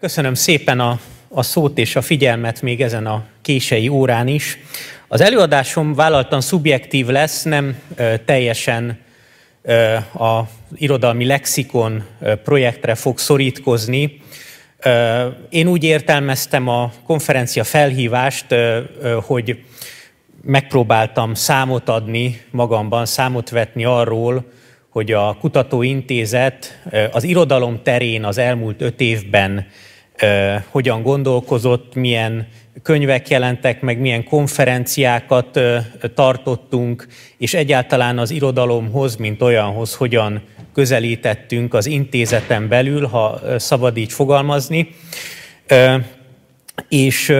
Köszönöm szépen a, a szót és a figyelmet még ezen a kései órán is. Az előadásom vállaltan szubjektív lesz, nem ö, teljesen ö, a irodalmi lexikon ö, projektre fog szorítkozni. Ö, én úgy értelmeztem a konferencia felhívást, ö, ö, hogy megpróbáltam számot adni magamban, számot vetni arról, hogy a kutatóintézet az irodalom terén az elmúlt öt évben hogyan gondolkozott, milyen könyvek jelentek meg, milyen konferenciákat tartottunk, és egyáltalán az irodalomhoz, mint olyanhoz, hogyan közelítettünk az intézeten belül, ha szabad így fogalmazni. És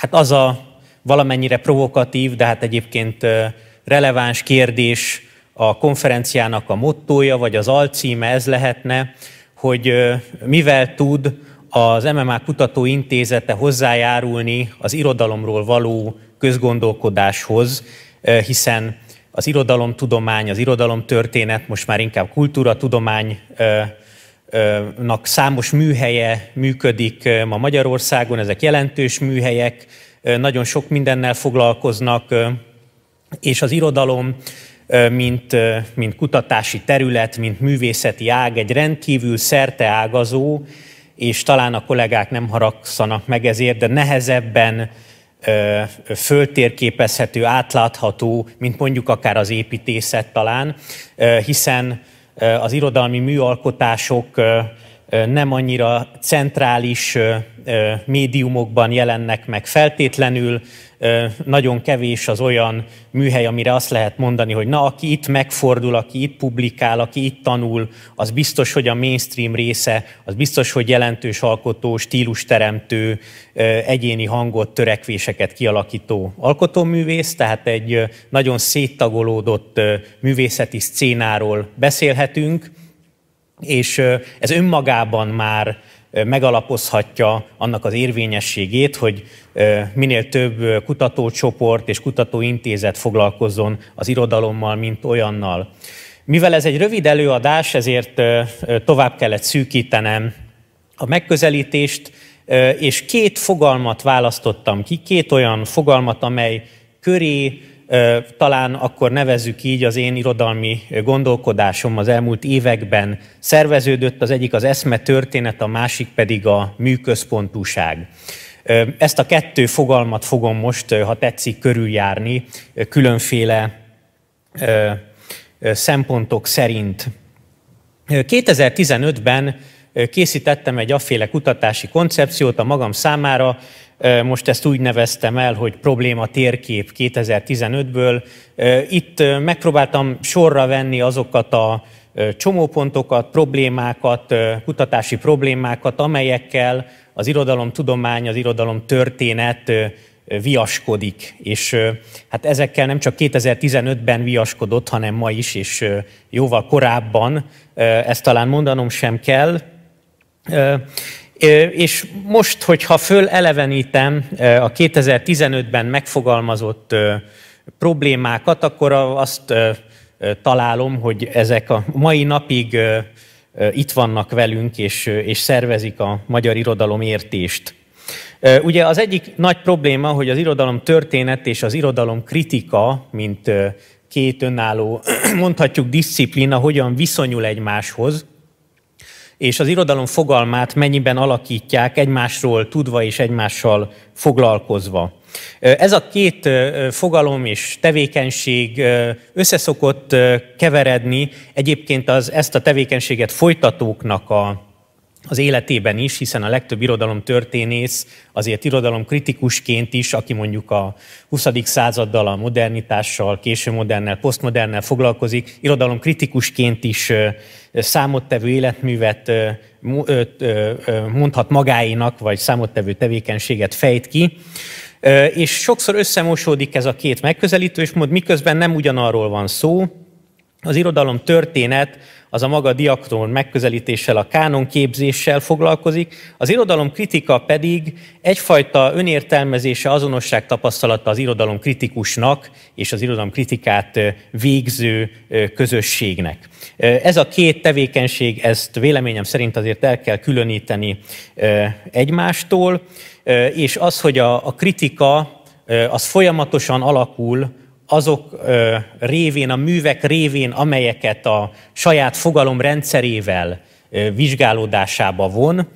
hát az a valamennyire provokatív, de hát egyébként releváns kérdés, a konferenciának a mottója, vagy az alcíme ez lehetne, hogy mivel tud az MMA Kutatóintézete hozzájárulni az irodalomról való közgondolkodáshoz, hiszen az irodalomtudomány, az irodalomtörténet, most már inkább tudománynak számos műhelye működik ma Magyarországon, ezek jelentős műhelyek, nagyon sok mindennel foglalkoznak, és az irodalom mint, mint kutatási terület, mint művészeti ág, egy rendkívül ágazó, és talán a kollégák nem haragszanak meg ezért, de nehezebben föltérképezhető, átlátható, mint mondjuk akár az építészet talán, hiszen az irodalmi műalkotások nem annyira centrális médiumokban jelennek meg feltétlenül, nagyon kevés az olyan műhely, amire azt lehet mondani, hogy na, aki itt megfordul, aki itt publikál, aki itt tanul, az biztos, hogy a mainstream része, az biztos, hogy jelentős alkotó, stílusteremtő, egyéni hangot, törekvéseket kialakító alkotóművész, tehát egy nagyon széttagolódott művészeti szcénáról beszélhetünk, és ez önmagában már megalapozhatja annak az érvényességét, hogy minél több kutatócsoport és kutatóintézet foglalkozzon az irodalommal, mint olyannal. Mivel ez egy rövid előadás, ezért tovább kellett szűkítenem a megközelítést, és két fogalmat választottam ki, két olyan fogalmat, amely köré talán akkor nevezzük így az én irodalmi gondolkodásom az elmúlt években szerveződött, az egyik az eszme történet, a másik pedig a műközpontúság. Ezt a kettő fogalmat fogom most, ha tetszik, körüljárni különféle szempontok szerint. 2015-ben készítettem egy afféle kutatási koncepciót a magam számára, most ezt úgy neveztem el, hogy probléma térkép 2015-ből. Itt megpróbáltam sorra venni azokat a csomópontokat, problémákat, kutatási problémákat, amelyekkel az irodalomtudomány, az irodalom történet viaskodik, és hát ezekkel nem csak 2015-ben viaskodott, hanem ma is, és jóval korábban, ezt talán mondanom sem kell. És most, hogyha fölelevenítem a 2015-ben megfogalmazott problémákat, akkor azt találom, hogy ezek a mai napig itt vannak velünk, és, és szervezik a magyar irodalom értést. Ugye az egyik nagy probléma, hogy az irodalom történet és az irodalom kritika, mint két önálló, mondhatjuk, disziplina, hogyan viszonyul egymáshoz és az irodalom fogalmát mennyiben alakítják egymásról tudva és egymással foglalkozva. Ez a két fogalom és tevékenység összeszokott keveredni egyébként az ezt a tevékenységet folytatóknak a az életében is, hiszen a legtöbb irodalom történész azért irodalom kritikusként is, aki mondjuk a 20. századdal, a modernitással, késő modernnel, posztmodernnel foglalkozik, irodalom kritikusként is számottevő életművet mondhat magáinak, vagy számottevő tevékenységet fejt ki. És sokszor összemosódik ez a két megközelítő, és miközben nem ugyanarról van szó, az irodalom történet az a maga diakton megközelítéssel, a kánon képzéssel foglalkozik, az irodalom kritika pedig egyfajta önértelmezése, azonosság tapasztalata az irodalom kritikusnak és az irodalom kritikát végző közösségnek. Ez a két tevékenység, ezt véleményem szerint azért el kell különíteni egymástól, és az, hogy a kritika az folyamatosan alakul azok révén, a művek révén, amelyeket a saját fogalomrendszerével vizsgálódásába von,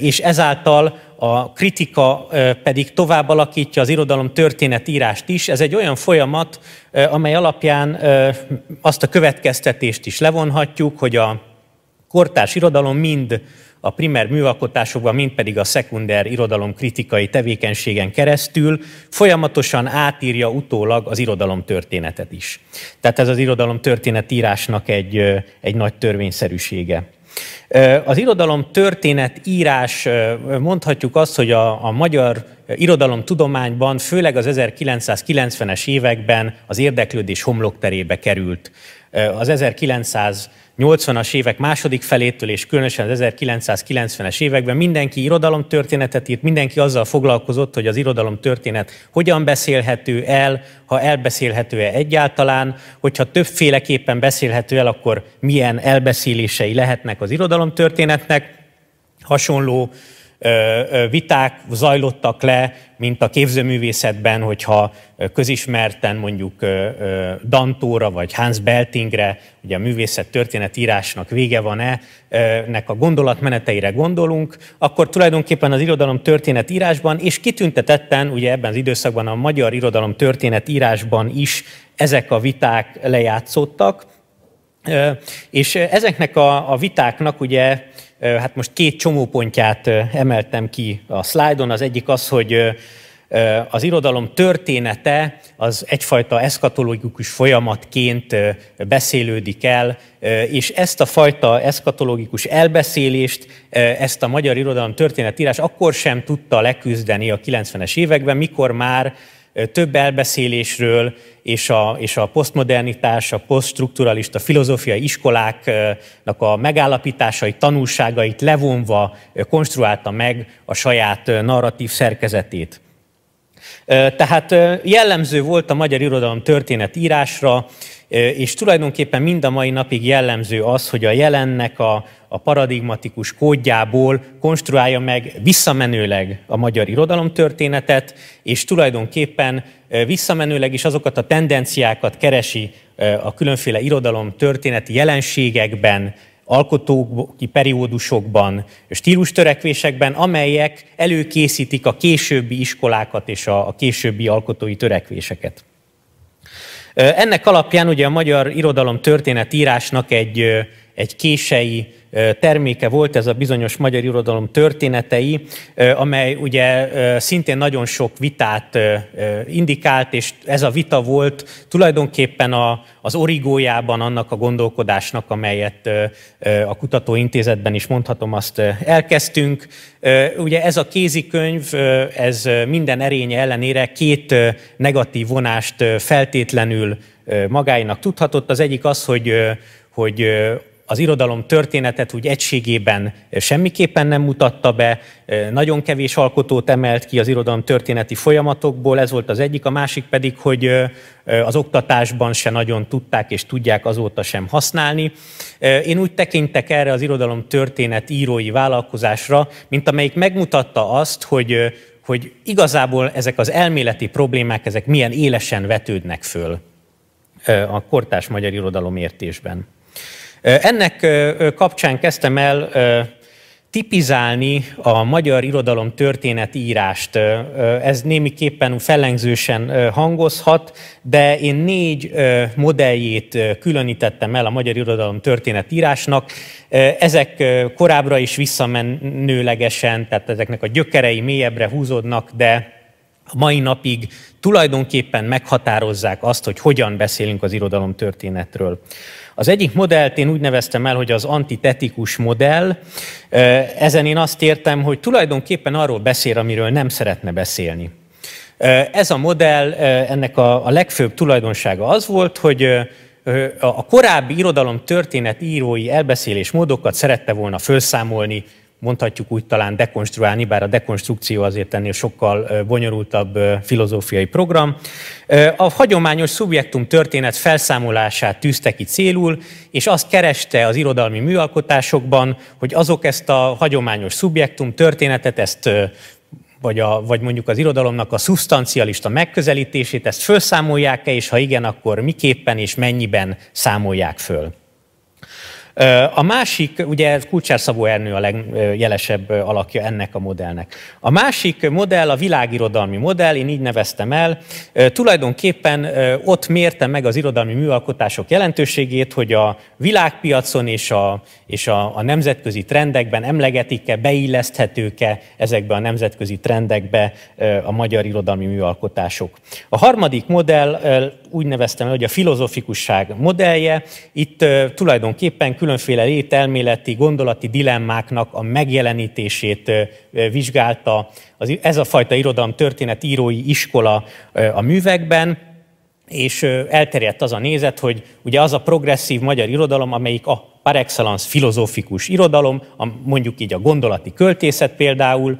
és ezáltal a kritika pedig tovább alakítja az irodalom történetírást is. Ez egy olyan folyamat, amely alapján azt a következtetést is levonhatjuk, hogy a kortárs irodalom mind a primer műalkotásokban, mint pedig a szekunder irodalom kritikai tevékenységen keresztül folyamatosan átírja utólag az irodalom történetet is. Tehát ez az irodalom írásnak egy, egy nagy törvényszerűsége. Az irodalom történet írás, mondhatjuk azt, hogy a, a magyar tudományban főleg az 1990-es években az érdeklődés homlokterébe került. Az 1900 80-as évek második felétől, és különösen az 1990-es években mindenki irodalomtörténetet írt, mindenki azzal foglalkozott, hogy az irodalomtörténet hogyan beszélhető el, ha elbeszélhető-e egyáltalán, hogyha többféleképpen beszélhető el, akkor milyen elbeszélései lehetnek az irodalomtörténetnek. Hasonló viták zajlottak le, mint a képzőművészetben, hogyha közismerten mondjuk Dantóra vagy Hans Beltingre, ugye a művészet történetírásnak vége van-e, nek a gondolatmeneteire gondolunk, akkor tulajdonképpen az irodalom történetírásban, és kitüntetetten ugye ebben az időszakban a magyar irodalom történetírásban is ezek a viták lejátszottak, és ezeknek a, a vitáknak ugye Hát most két csomópontját emeltem ki a szlájdon. Az egyik az, hogy az irodalom története az egyfajta eszkatológikus folyamatként beszélődik el, és ezt a fajta eszkatológikus elbeszélést, ezt a magyar irodalom történetírás akkor sem tudta leküzdeni a 90-es években, mikor már több elbeszélésről és a, és a posztmodernitás, a posztstrukturalista filozófiai iskoláknak a megállapításai, tanulságait levonva konstruálta meg a saját narratív szerkezetét. Tehát jellemző volt a magyar irodalom történet írásra, és tulajdonképpen mind a mai napig jellemző az, hogy a jelennek a, a paradigmatikus kódjából konstruálja meg visszamenőleg a magyar irodalomtörténetet, és tulajdonképpen visszamenőleg is azokat a tendenciákat keresi a különféle irodalom történeti jelenségekben, alkotóki periódusokban, stílustörekvésekben, amelyek előkészítik a későbbi iskolákat és a későbbi alkotói törekvéseket. Ennek alapján ugye a magyar irodalom történetírásnak egy egy kései terméke volt ez a bizonyos magyar irodalom történetei, amely ugye szintén nagyon sok vitát indikált, és ez a vita volt tulajdonképpen a, az origójában annak a gondolkodásnak, amelyet a kutatóintézetben is mondhatom, azt elkezdtünk. Ugye ez a kézikönyv, ez minden erénye ellenére két negatív vonást feltétlenül magáinak tudhatott. Az egyik az, hogy hogy az irodalom történetet úgy egységében eh, semmiképpen nem mutatta be, eh, nagyon kevés alkotót emelt ki az irodalom történeti folyamatokból, ez volt az egyik, a másik pedig, hogy eh, az oktatásban se nagyon tudták és tudják azóta sem használni. Én úgy tekintek erre az irodalom történet írói vállalkozásra, mint amelyik megmutatta azt, hogy hogy igazából ezek az elméleti problémák, ezek milyen élesen vetődnek föl a kortás magyar irodalom értésben. Ennek kapcsán kezdtem el tipizálni a magyar irodalom írást, Ez némiképpen fellengzősen hangozhat, de én négy modelljét különítettem el a magyar irodalom írásnak. Ezek korábbra is visszamenőlegesen, tehát ezeknek a gyökerei mélyebbre húzódnak, de a mai napig tulajdonképpen meghatározzák azt, hogy hogyan beszélünk az irodalom történetről. Az egyik modellt én úgy neveztem el, hogy az antitetikus modell. Ezen én azt értem, hogy tulajdonképpen arról beszél, amiről nem szeretne beszélni. Ez a modell, ennek a, a legfőbb tulajdonsága az volt, hogy a korábbi irodalom történet írói elbeszélés módokat szerette volna felszámolni mondhatjuk úgy talán dekonstruálni, bár a dekonstrukció azért ennél sokkal bonyolultabb filozófiai program. A hagyományos szubjektum történet felszámolását tűzte ki célul, és azt kereste az irodalmi műalkotásokban, hogy azok ezt a hagyományos szubjektum történetet, ezt vagy, a, vagy mondjuk az irodalomnak a szubstancialista megközelítését, ezt felszámolják-e, és ha igen, akkor miképpen és mennyiben számolják föl. A másik, ugye Kulcsár Szabó Ernő a legjelesebb alakja ennek a modellnek. A másik modell a világirodalmi modell, én így neveztem el. Tulajdonképpen ott mérte meg az irodalmi műalkotások jelentőségét, hogy a világpiacon és a, és a, a nemzetközi trendekben emlegetik-e, beilleszthetők-e ezekbe a nemzetközi trendekbe a magyar irodalmi műalkotások. A harmadik modell úgy neveztem el, hogy a filozofikusság modellje. Itt tulajdonképpen különféle lételméleti, gondolati dilemmáknak a megjelenítését vizsgálta ez a fajta irodalom történet írói iskola a művekben, és elterjedt az a nézet, hogy ugye az a progresszív magyar irodalom, amelyik a par excellence filozófikus irodalom, mondjuk így a gondolati költészet például,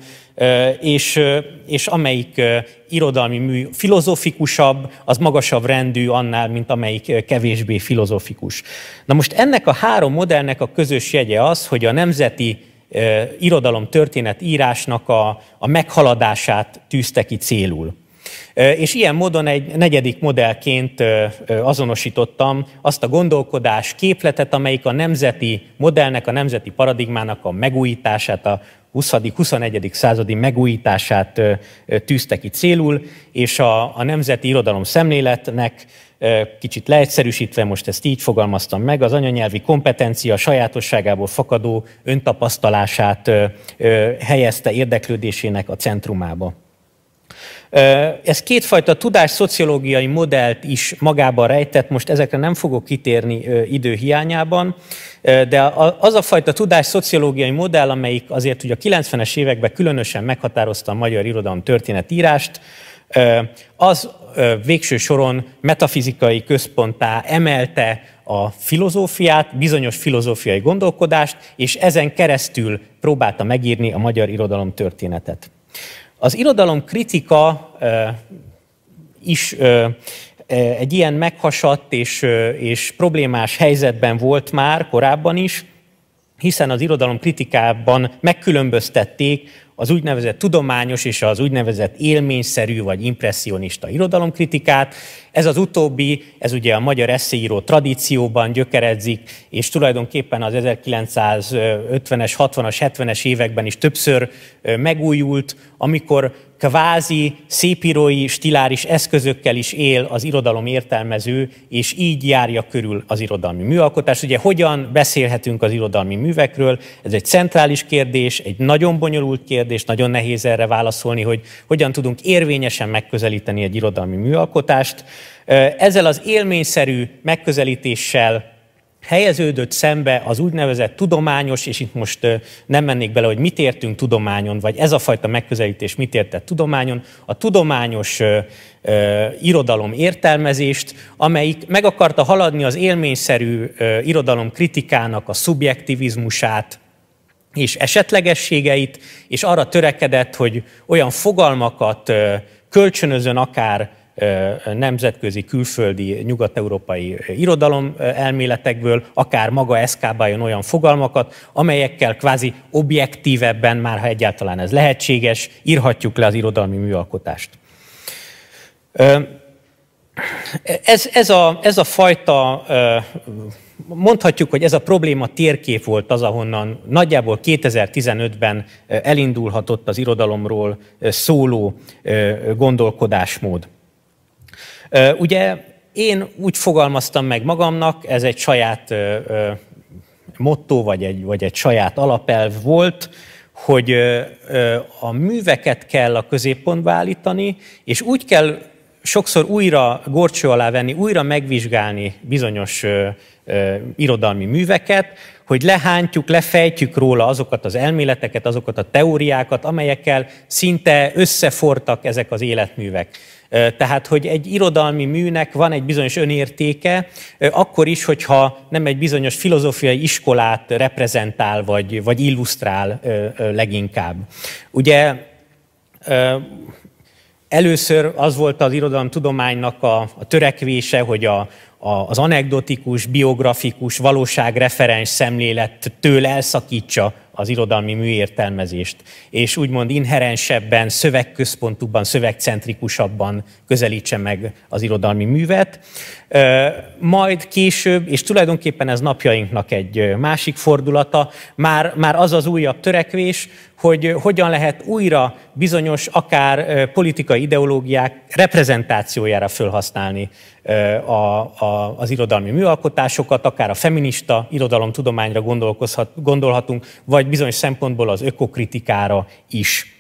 és, és amelyik irodalmi mű filozofikusabb, az magasabb rendű annál, mint amelyik kevésbé filozofikus. Na most ennek a három modellnek a közös jegye az, hogy a nemzeti irodalom történet írásnak a, a meghaladását tűzte ki célul. És ilyen módon egy negyedik modellként azonosítottam azt a gondolkodás képletet, amelyik a nemzeti modellnek, a nemzeti paradigmának a megújítását, a 20.-21. századi megújítását tűzte ki célul, és a, a nemzeti irodalom szemléletnek kicsit leegyszerűsítve, most ezt így fogalmaztam meg, az anyanyelvi kompetencia sajátosságából fakadó öntapasztalását helyezte érdeklődésének a centrumába. Ez kétfajta tudás szociológiai modellt is magában rejtett, most ezekre nem fogok kitérni időhiányában, de az a fajta tudás szociológiai modell, amelyik azért ugye a 90-es években különösen meghatározta a magyar irodalom történetírást, az végső soron metafizikai központtá emelte a filozófiát, bizonyos filozófiai gondolkodást, és ezen keresztül próbálta megírni a magyar irodalom történetet. Az irodalom kritika is egy ilyen meghasadt és, és problémás helyzetben volt már korábban is, hiszen az irodalom kritikában megkülönböztették az úgynevezett tudományos és az úgynevezett élményszerű vagy impressionista irodalomkritikát. Ez az utóbbi, ez ugye a magyar eszéíró tradícióban gyökeredzik, és tulajdonképpen az 1950-es, 60-as, 70-es években is többször megújult, amikor kvázi szépírói, stiláris eszközökkel is él az irodalom értelmező, és így járja körül az irodalmi műalkotás. Ugye hogyan beszélhetünk az irodalmi művekről? Ez egy centrális kérdés, egy nagyon bonyolult kérdés, kérdés, nagyon nehéz erre válaszolni, hogy hogyan tudunk érvényesen megközelíteni egy irodalmi műalkotást. Ezzel az élményszerű megközelítéssel helyeződött szembe az úgynevezett tudományos, és itt most nem mennék bele, hogy mit értünk tudományon, vagy ez a fajta megközelítés mit értett tudományon, a tudományos irodalom értelmezést, amelyik meg akarta haladni az élményszerű irodalom kritikának a szubjektivizmusát, és esetlegességeit, és arra törekedett, hogy olyan fogalmakat kölcsönözön akár nemzetközi, külföldi, nyugat-európai irodalom elméletekből, akár maga eszkábáljon olyan fogalmakat, amelyekkel kvázi objektívebben, már ha egyáltalán ez lehetséges, írhatjuk le az irodalmi műalkotást. Ez, ez, a, ez a fajta mondhatjuk, hogy ez a probléma térkép volt az, ahonnan nagyjából 2015-ben elindulhatott az irodalomról szóló gondolkodásmód. Ugye én úgy fogalmaztam meg magamnak, ez egy saját motto, vagy egy, vagy egy saját alapelv volt, hogy a műveket kell a középpontba állítani, és úgy kell sokszor újra gorcső alá venni, újra megvizsgálni bizonyos irodalmi műveket, hogy lehántjuk, lefejtjük róla azokat az elméleteket, azokat a teóriákat, amelyekkel szinte összefortak ezek az életművek. Tehát, hogy egy irodalmi műnek van egy bizonyos önértéke, akkor is, hogyha nem egy bizonyos filozófiai iskolát reprezentál, vagy, vagy illusztrál leginkább. Ugye először az volt az tudománynak a, a törekvése, hogy a, az anekdotikus, biografikus, valóságreferens szemlélettől elszakítsa az irodalmi műértelmezést, és úgymond inherensebben, szövegközpontúban, szövegcentrikusabban közelítse meg az irodalmi művet. Majd később, és tulajdonképpen ez napjainknak egy másik fordulata, már, már az az újabb törekvés, hogy hogyan lehet újra bizonyos, akár politikai ideológiák reprezentációjára fölhasználni a, a, az irodalmi műalkotásokat, akár a feminista irodalomtudományra gondolhatunk, vagy vagy bizonyos szempontból az ökokritikára is.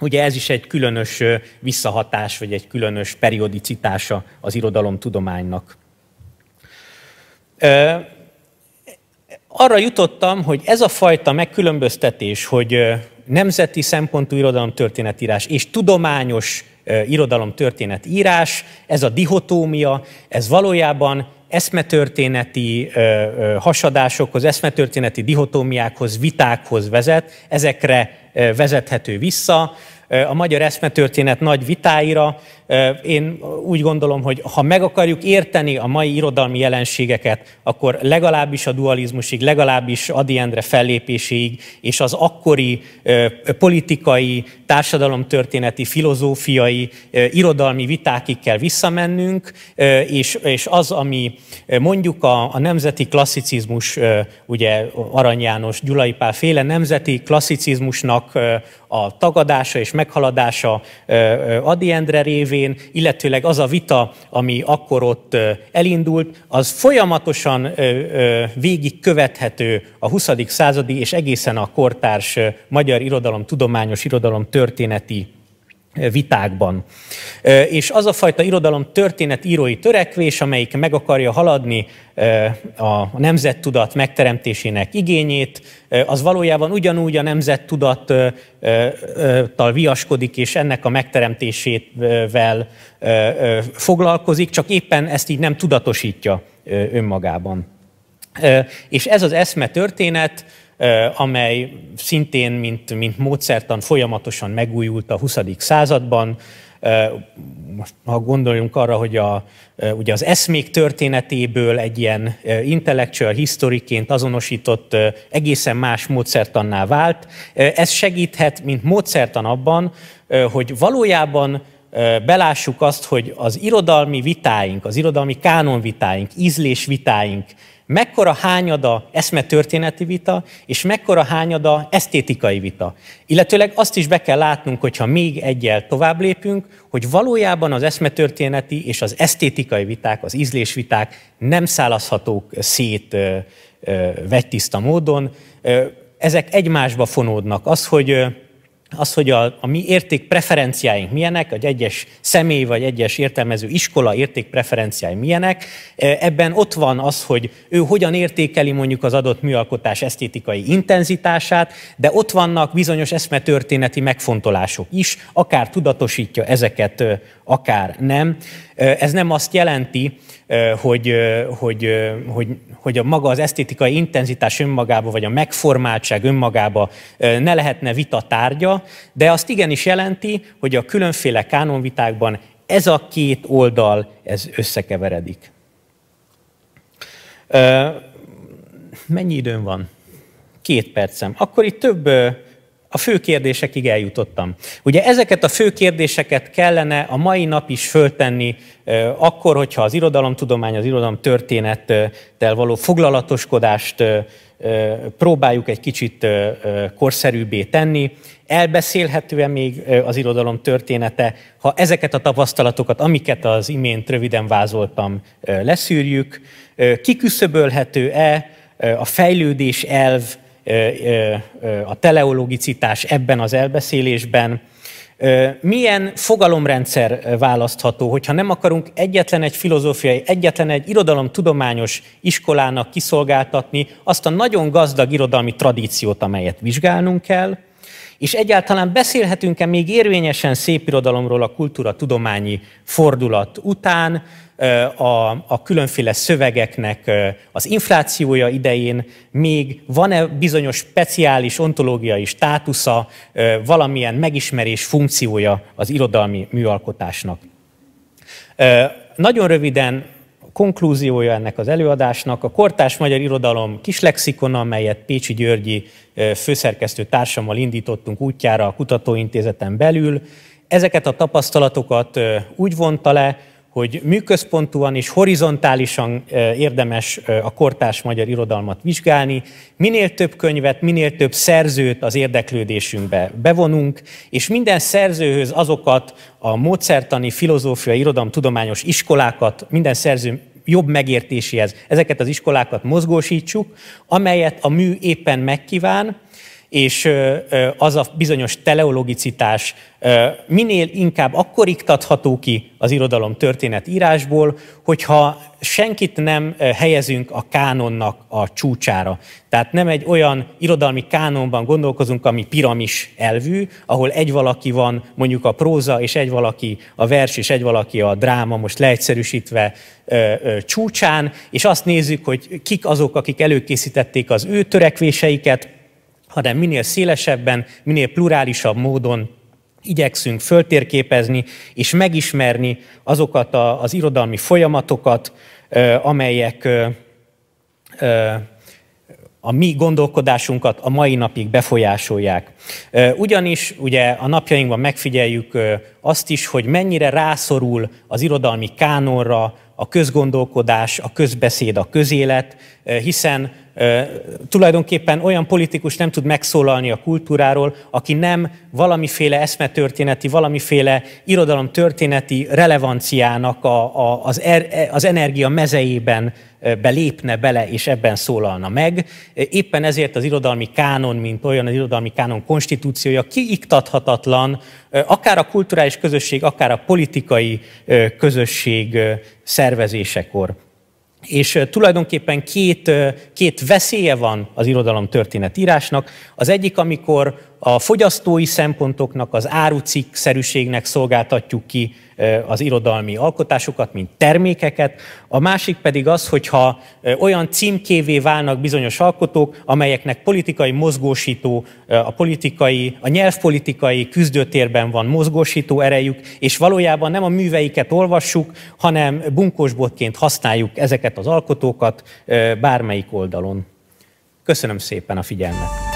Ugye ez is egy különös visszahatás, vagy egy különös periodicitása az irodalomtudománynak. Arra jutottam, hogy ez a fajta megkülönböztetés, hogy nemzeti szempontú irodalomtörténetírás és tudományos irodalomtörténetírás, ez a dihotómia, ez valójában eszmetörténeti ö, ö, hasadásokhoz, eszmetörténeti dihotómiákhoz, vitákhoz vezet, ezekre ö, vezethető vissza. A magyar eszmetörténet nagy vitáira én úgy gondolom, hogy ha meg akarjuk érteni a mai irodalmi jelenségeket, akkor legalábbis a dualizmusig, legalábbis Adi Endre fellépéséig, és az akkori politikai, társadalomtörténeti, filozófiai, irodalmi vitákig kell visszamennünk, és, az, ami mondjuk a, a nemzeti klasszicizmus, ugye Arany János, Gyulai Pál féle nemzeti klasszicizmusnak a tagadása és meghaladása Adi Endre révén, terén, illetőleg az a vita, ami akkor ott elindult, az folyamatosan végig követhető a 20. századi és egészen a kortárs magyar irodalom, tudományos irodalom történeti vitákban. És az a fajta irodalom történetírói törekvés, amelyik meg akarja haladni a nemzettudat megteremtésének igényét, az valójában ugyanúgy a nemzettudattal viaskodik, és ennek a megteremtésével foglalkozik, csak éppen ezt így nem tudatosítja önmagában. És ez az eszme történet amely szintén, mint, mint módszertan folyamatosan megújult a 20. században. Most, ha gondoljunk arra, hogy a, ugye az eszmék történetéből egy ilyen intellectual historiként azonosított egészen más módszertanná vált, ez segíthet, mint módszertan abban, hogy valójában belássuk azt, hogy az irodalmi vitáink, az irodalmi kánonvitáink, ízlésvitáink mekkora hányada eszme történeti vita, és mekkora hányada esztétikai vita. Illetőleg azt is be kell látnunk, hogyha még egyel tovább lépünk, hogy valójában az történeti és az esztétikai viták, az ízlésviták nem szálazhatók szét vegytiszta módon. Ezek egymásba fonódnak. Az, hogy az, hogy a, a mi érték preferenciáink milyenek, egy egyes személy, vagy egyes értelmező iskola érték preferenciái milyenek, e, ebben ott van az, hogy ő hogyan értékeli mondjuk az adott műalkotás esztétikai intenzitását, de ott vannak bizonyos eszmetörténeti megfontolások is, akár tudatosítja ezeket, akár nem. Ez nem azt jelenti, hogy, hogy, hogy, hogy a maga az esztétikai intenzitás önmagába, vagy a megformáltság önmagába ne lehetne vita tárgya, de azt igenis jelenti, hogy a különféle kánonvitákban ez a két oldal, ez összekeveredik. Mennyi időm van? Két percem. Akkor itt több a fő kérdésekig eljutottam. Ugye ezeket a fő kérdéseket kellene a mai nap is föltenni, akkor, hogyha az irodalomtudomány, az irodalom történettel való foglalatoskodást próbáljuk egy kicsit korszerűbbé tenni, elbeszélhetően még az irodalom története, ha ezeket a tapasztalatokat, amiket az imént röviden vázoltam, leszűrjük, kiküszöbölhető-e a fejlődés elv a teleologicitás ebben az elbeszélésben, milyen fogalomrendszer választható, hogyha nem akarunk egyetlen egy filozófiai, egyetlen egy irodalomtudományos iskolának kiszolgáltatni azt a nagyon gazdag irodalmi tradíciót, amelyet vizsgálnunk kell, és egyáltalán beszélhetünk-e még érvényesen szép irodalomról a kultúra tudományi fordulat után, a, a különféle szövegeknek az inflációja idején, még van-e bizonyos speciális ontológiai státusza, valamilyen megismerés funkciója az irodalmi műalkotásnak. Nagyon röviden konklúziója ennek az előadásnak. A kortás magyar irodalom lexikona, amelyet Pécsi Györgyi főszerkesztő társammal indítottunk útjára a kutatóintézeten belül, ezeket a tapasztalatokat úgy vonta le, hogy műközpontúan és horizontálisan érdemes a kortás magyar irodalmat vizsgálni, minél több könyvet, minél több szerzőt az érdeklődésünkbe bevonunk, és minden szerzőhöz azokat a módszertani, filozófiai, irodalomtudományos iskolákat, minden szerző jobb megértéséhez ezeket az iskolákat mozgósítsuk, amelyet a mű éppen megkíván, és az a bizonyos teleologicitás minél inkább akkor iktatható ki az irodalom történet írásból, hogyha senkit nem helyezünk a kánonnak a csúcsára. Tehát nem egy olyan irodalmi kánonban gondolkozunk, ami piramis elvű, ahol egy valaki van mondjuk a próza, és egy valaki a vers, és egy valaki a dráma, most leegyszerűsítve csúcsán, és azt nézzük, hogy kik azok, akik előkészítették az ő törekvéseiket, hanem minél szélesebben, minél plurálisabb módon igyekszünk föltérképezni és megismerni azokat a, az irodalmi folyamatokat, amelyek a mi gondolkodásunkat a mai napig befolyásolják. Ugyanis ugye a napjainkban megfigyeljük azt is, hogy mennyire rászorul az irodalmi kánonra a közgondolkodás, a közbeszéd, a közélet, hiszen Tulajdonképpen olyan politikus nem tud megszólalni a kultúráról, aki nem valamiféle eszmetörténeti, valamiféle irodalomtörténeti relevanciának a, a, az, er, az energia mezeiben belépne bele, és ebben szólalna meg. Éppen ezért az irodalmi kánon, mint olyan az irodalmi kánon konstitúciója kiiktathatatlan, akár a kulturális közösség, akár a politikai közösség szervezésekor. És tulajdonképpen két, két veszélye van az irodalom történetírásnak. Az egyik, amikor a fogyasztói szempontoknak, az árucikk szerűségnek szolgáltatjuk ki az irodalmi alkotásokat, mint termékeket. A másik pedig az, hogyha olyan címkévé válnak bizonyos alkotók, amelyeknek politikai mozgósító, a politikai, a nyelvpolitikai küzdőtérben van mozgósító erejük, és valójában nem a műveiket olvassuk, hanem bunkósbotként használjuk ezeket az alkotókat bármelyik oldalon. Köszönöm szépen a figyelmet!